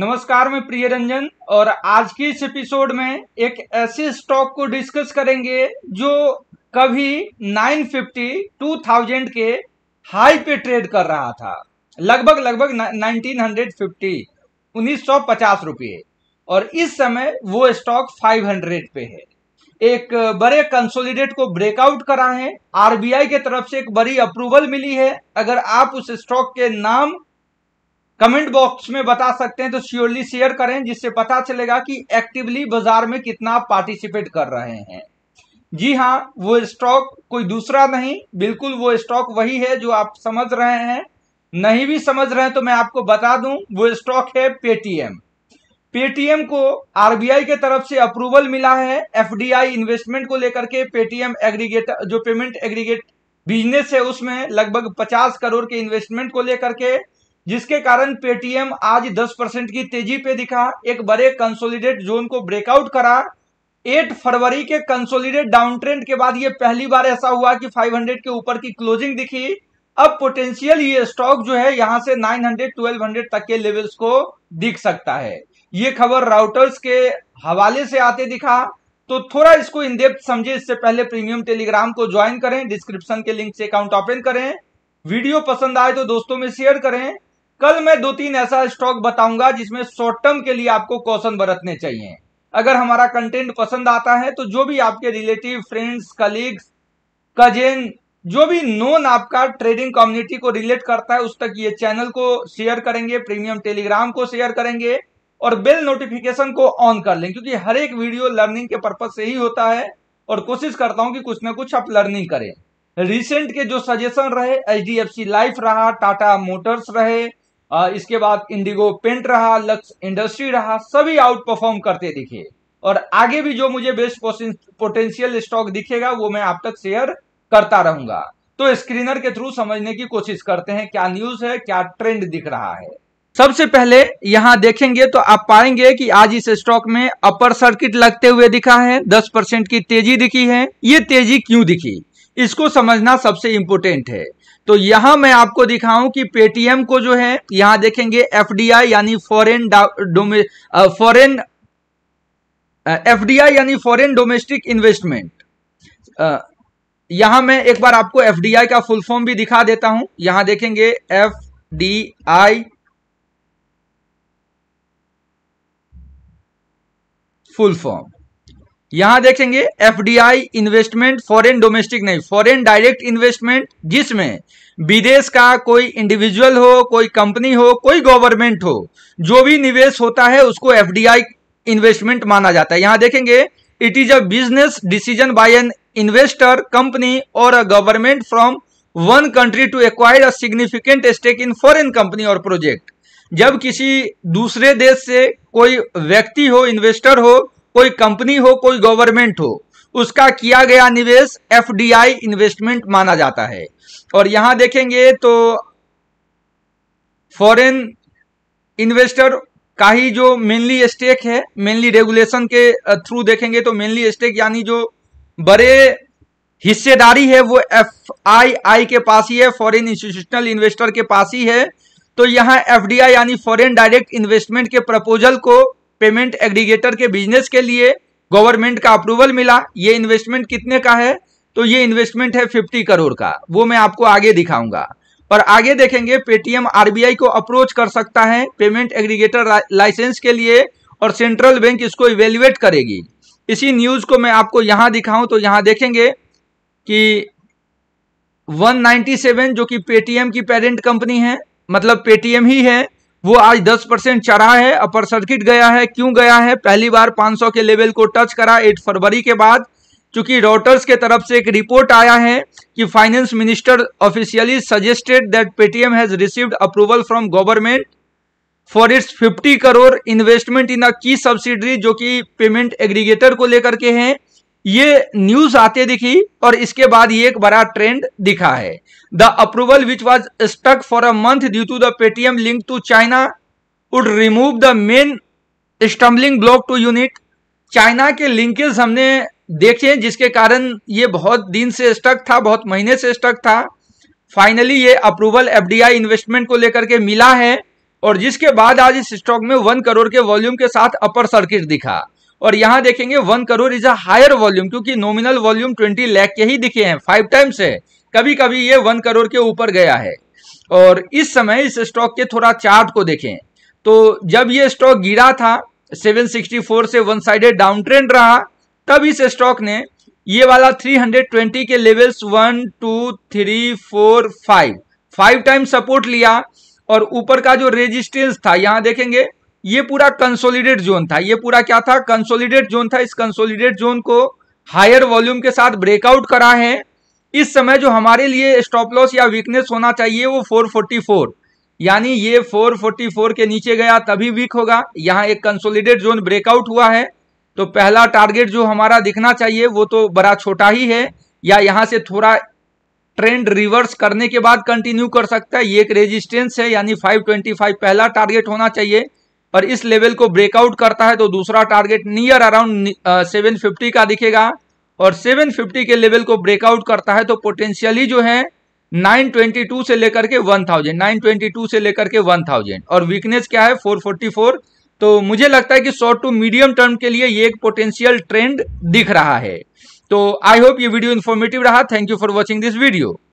नमस्कार मैं प्रिय रंजन और आज के इस एपिसोड में एक ऐसे स्टॉक को डिस्कस करेंगे जो कभी 950 2000 के हाई पे ट्रेड कर रहा था लगभग लगभग 1950 1950 रुपये और इस समय वो स्टॉक 500 पे है एक बड़े कंसोलिडेट को ब्रेकआउट करा है आरबीआई के तरफ से एक बड़ी अप्रूवल मिली है अगर आप उस स्टॉक के नाम कमेंट बॉक्स में बता सकते हैं तो श्योरली शेयर करें जिससे पता चलेगा कि एक्टिवली बाजार में कितना पार्टिसिपेट कर रहे हैं जी हाँ वो स्टॉक कोई दूसरा नहीं बिल्कुल वो स्टॉक वही है जो आप समझ रहे हैं नहीं भी समझ रहे हैं तो मैं आपको बता दूं वो स्टॉक है पेटीएम पेटीएम को आरबीआई के तरफ से अप्रूवल मिला है एफडीआई इन्वेस्टमेंट को लेकर के पेटीएम एग्रीगेटर जो पेमेंट एग्रीगेट बिजनेस है उसमें लगभग 50 करोड़ के इन्वेस्टमेंट को लेकर के जिसके कारण पेटीएम आज 10 परसेंट की तेजी पे दिखा एक बड़े कंसोलिडेट जोन को ब्रेकआउट करा 8 फरवरी के कंसोलिडेट डाउन ट्रेंड के बाद ये पहली बार ऐसा हुआ कि 500 के ऊपर की क्लोजिंग दिखी अब पोटेंशियल ये स्टॉक जो है यहां से 900 1200 तक के लेवल्स को दिख सकता है ये खबर राउटर्स के हवाले से आते दिखा तो थोड़ा इसको इनडेप्थ समझे इससे पहले प्रीमियम टेलीग्राम को ज्वाइन करें डिस्क्रिप्शन के लिंक से अकाउंट ओपन करें वीडियो पसंद आए तो दोस्तों में शेयर करें कल मैं दो तीन ऐसा स्टॉक बताऊंगा जिसमें शॉर्ट टर्म के लिए आपको कौशन बरतने चाहिए अगर हमारा कंटेंट पसंद आता है तो जो भी आपके रिलेटिव फ्रेंड्स कलीग्स कजिन जो भी नोन आपका ट्रेडिंग कम्युनिटी को रिलेट करता है उस तक ये चैनल को शेयर करेंगे प्रीमियम टेलीग्राम को शेयर करेंगे और बेल नोटिफिकेशन को ऑन कर लें क्योंकि हर एक वीडियो लर्निंग के पर्पज से ही होता है और कोशिश करता हूं कि कुछ ना कुछ आप लर्निंग करें रिसेंट के जो सजेशन रहे H D F C life रहा टाटा मोटर्स रहे इसके बाद इंडिगो पेंट रहा लक्स इंडस्ट्री रहा सभी आउट परफॉर्म करते दिखे और आगे भी जो मुझे बेस्ट पोटेंशियल स्टॉक दिखेगा वो मैं आप तक शेयर करता रहूंगा तो स्क्रीनर के थ्रू समझने की कोशिश करते हैं क्या न्यूज है क्या ट्रेंड दिख रहा है सबसे पहले यहां देखेंगे तो आप पाएंगे कि आज इस स्टॉक में अपर सर्किट लगते हुए दिखा है 10 परसेंट की तेजी दिखी है ये तेजी क्यों दिखी इसको समझना सबसे इंपोर्टेंट है तो यहां मैं आपको दिखाऊं कि पेटीएम को जो है यहां देखेंगे एफडीआई यानी फॉरेन फॉरेन एफडीआई यानी फॉरेन डोमेस्टिक इन्वेस्टमेंट यहां मैं एक बार आपको एफडीआई का फुल फॉर्म भी दिखा देता हूं यहां देखेंगे F D I full form यहां देखेंगे एफडीआई इन्वेस्टमेंट फॉरेन डोमेस्टिक नहीं फॉरेन डायरेक्ट इन्वेस्टमेंट जिसमें विदेश का कोई इंडिविजुअल हो कोई कंपनी हो कोई गवर्नमेंट हो जो भी निवेश होता है उसको एफ इन्वेस्टमेंट माना जाता है यहां देखेंगे it is a business decision by an investor company और a government from one country to acquire a significant stake in foreign company और प्रोजेक्ट जब किसी दूसरे देश से कोई व्यक्ति हो इन्वेस्टर हो कोई कंपनी हो कोई गवर्नमेंट हो उसका किया गया निवेश एफडीआई इन्वेस्टमेंट माना जाता है और यहां देखेंगे तो फॉरेन इन्वेस्टर का ही जो मेनली स्टेक है मेनली रेगुलेशन के थ्रू देखेंगे तो मेनली स्टेक यानी जो बड़े हिस्सेदारी है वो एफ आई आई के पास ही है फॉरेन इंस्टीट्यूशनल इन्वेस्टर के पास ही है तो यहाँ एफ यानी फॉरेन डायरेक्ट इन्वेस्टमेंट के प्रपोजल को पेमेंट एग्रीगेटर के बिजनेस के लिए गवर्नमेंट का अप्रूवल मिला ये इन्वेस्टमेंट कितने का है तो ये इन्वेस्टमेंट है फिफ्टी करोड़ का वो मैं आपको आगे दिखाऊंगा पर आगे देखेंगे पेटीएम आरबीआई को अप्रोच कर सकता है पेमेंट एग्रीगेटर लाइसेंस के लिए और सेंट्रल बैंक इसको इवेल्युएट करेगी इसी न्यूज को मैं आपको यहां दिखाऊं तो यहां देखेंगे कि 197 जो कि पेटीएम की पेरेंट कंपनी है मतलब पेटीएम ही है वो आज 10 परसेंट चढ़ा है अपर सर्किट गया है क्यों गया है पहली बार 500 के लेवल को टच करा 8 फरवरी के बाद क्योंकि रोटर्स के तरफ से एक रिपोर्ट आया है कि finance minister officially suggested that Paytm has received approval from government for its 50 crore investment in a key subsidiary जो कि पेमेंट एग्रीगेटर को लेकर के हैं ये न्यूज आते दिखी और इसके बाद ये एक बड़ा ट्रेंड दिखा है the approval which was stuck for a month due to the Paytm link to China would remove the main stumbling block to unit China के लिंकेज हमने देखे जिसके कारण ये बहुत दिन से स्टक था बहुत महीने से स्टक था फाइनली ये अप्रूवल एफडीआई इन्वेस्टमेंट को लेकर के मिला है और जिसके बाद आज इस स्टॉक में वन करोड़ के वॉल्यूम के साथ अपर सर्किट दिखा और यहाँ देखेंगे one crore is a higher volume क्योंकि नॉमिनल वॉल्यूम ट्वेंटी लैख के ही दिखे हैं फाइव टाइम्स है कभी कभी ये वन करोड़ के ऊपर गया है और इस समय इस स्टॉक के थोड़ा चार्ट को देखें तो जब ये स्टॉक गिरा था 764 से वन साइडेड डाउन ट्रेंड रहा तब इस स्टॉक ने ये वाला 320 के levels one two three four five five time support लिया और ऊपर का जो रेजिस्टेंस था यहां देखेंगे ये पूरा कंसोलिडेट जोन था ये पूरा क्या था कंसोलिडेट जोन था इस कंसोलिडेट जोन को हायर वॉल्यूम के साथ ब्रेकआउट करा है इस समय जो हमारे लिए स्टॉप लॉस या वीकनेस होना चाहिए वो 444 यानी ये 444 के नीचे गया तभी वीक होगा यहाँ एक कंसोलिडेट जोन ब्रेकआउट हुआ है तो पहला टारगेट जो हमारा दिखना चाहिए वो तो बड़ा छोटा ही है या यहाँ से थोड़ा ट्रेंड रिवर्स करने के बाद कंटिन्यू कर सकता है ये एक रेजिस्टेंस है यानी 525 पहला टारगेट होना चाहिए और इस लेवल को ब्रेकआउट करता है तो दूसरा target near around seven fifty का दिखेगा और सेवन फिफ्टी के लेवल को ब्रेकआउट करता है तो पोटेंशियली जो है नाइन ट्वेंटी टू से लेकर के one thousand nine twenty two से लेकर के वन थाउजेंड और वीकनेस क्या है फोर फोर्टी फोर तो मुझे लगता है कि शॉर्ट टू मीडियम टर्म के लिए ये एक पोटेंशियल ट्रेंड दिख रहा है तो आई होप ये वीडियो इन्फॉर्मेटिव रहा thank you for watching this video